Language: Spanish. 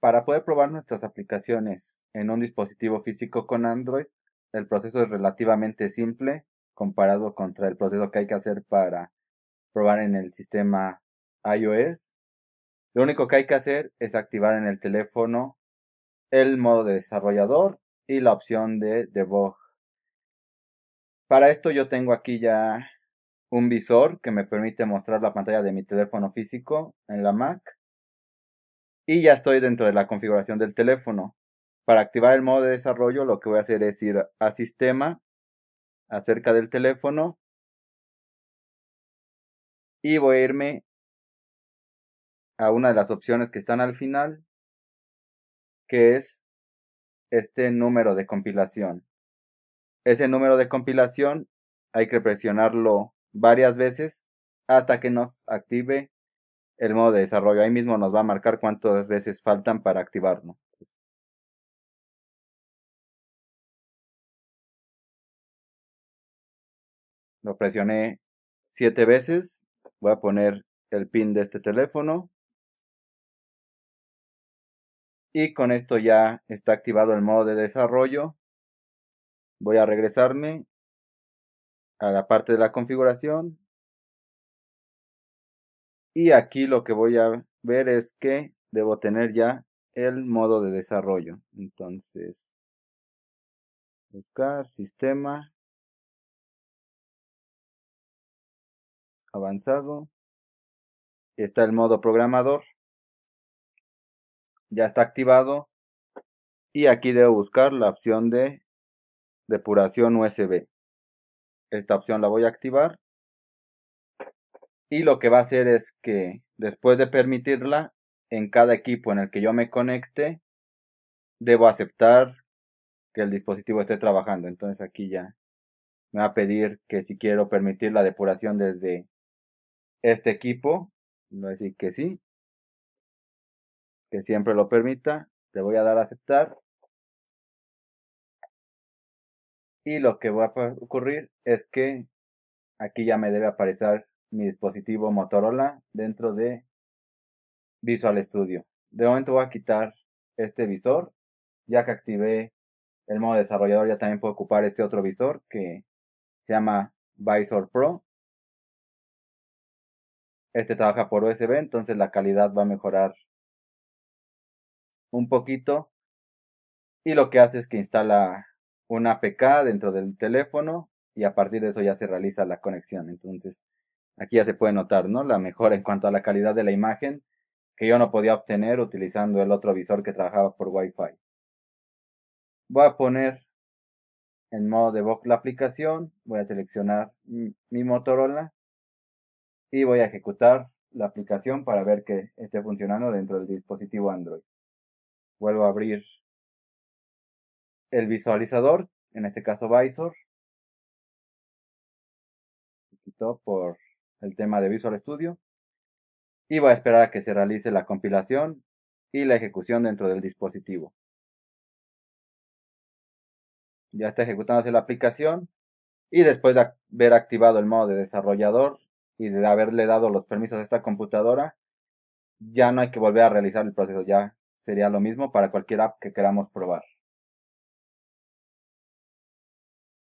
Para poder probar nuestras aplicaciones en un dispositivo físico con Android, el proceso es relativamente simple comparado contra el proceso que hay que hacer para probar en el sistema iOS. Lo único que hay que hacer es activar en el teléfono el modo de desarrollador y la opción de debug. Para esto yo tengo aquí ya un visor que me permite mostrar la pantalla de mi teléfono físico en la Mac y ya estoy dentro de la configuración del teléfono. Para activar el modo de desarrollo lo que voy a hacer es ir a sistema, acerca del teléfono y voy a irme a una de las opciones que están al final, que es este número de compilación. Ese número de compilación hay que presionarlo varias veces hasta que nos active el modo de desarrollo. Ahí mismo nos va a marcar cuántas veces faltan para activarlo. Pues lo presioné siete veces. Voy a poner el pin de este teléfono. Y con esto ya está activado el modo de desarrollo. Voy a regresarme a la parte de la configuración. Y aquí lo que voy a ver es que debo tener ya el modo de desarrollo. Entonces, buscar sistema avanzado. Está el modo programador. Ya está activado. Y aquí debo buscar la opción de depuración USB. Esta opción la voy a activar y lo que va a hacer es que después de permitirla, en cada equipo en el que yo me conecte, debo aceptar que el dispositivo esté trabajando. Entonces aquí ya me va a pedir que si quiero permitir la depuración desde este equipo, no voy a decir que sí, que siempre lo permita, le voy a dar a aceptar. Y lo que va a ocurrir es que aquí ya me debe aparecer mi dispositivo Motorola dentro de Visual Studio. De momento voy a quitar este visor, ya que activé el modo desarrollador, ya también puedo ocupar este otro visor que se llama Visor Pro. Este trabaja por USB, entonces la calidad va a mejorar un poquito. Y lo que hace es que instala una APK dentro del teléfono y a partir de eso ya se realiza la conexión. Entonces, Aquí ya se puede notar, ¿no? La mejora en cuanto a la calidad de la imagen que yo no podía obtener utilizando el otro visor que trabajaba por Wi-Fi. Voy a poner en modo de voz la aplicación, voy a seleccionar mi Motorola y voy a ejecutar la aplicación para ver que esté funcionando dentro del dispositivo Android. Vuelvo a abrir el visualizador, en este caso Visor. Quito por el tema de Visual Studio, y voy a esperar a que se realice la compilación y la ejecución dentro del dispositivo. Ya está ejecutándose la aplicación y después de haber activado el modo de desarrollador y de haberle dado los permisos a esta computadora, ya no hay que volver a realizar el proceso, ya sería lo mismo para cualquier app que queramos probar.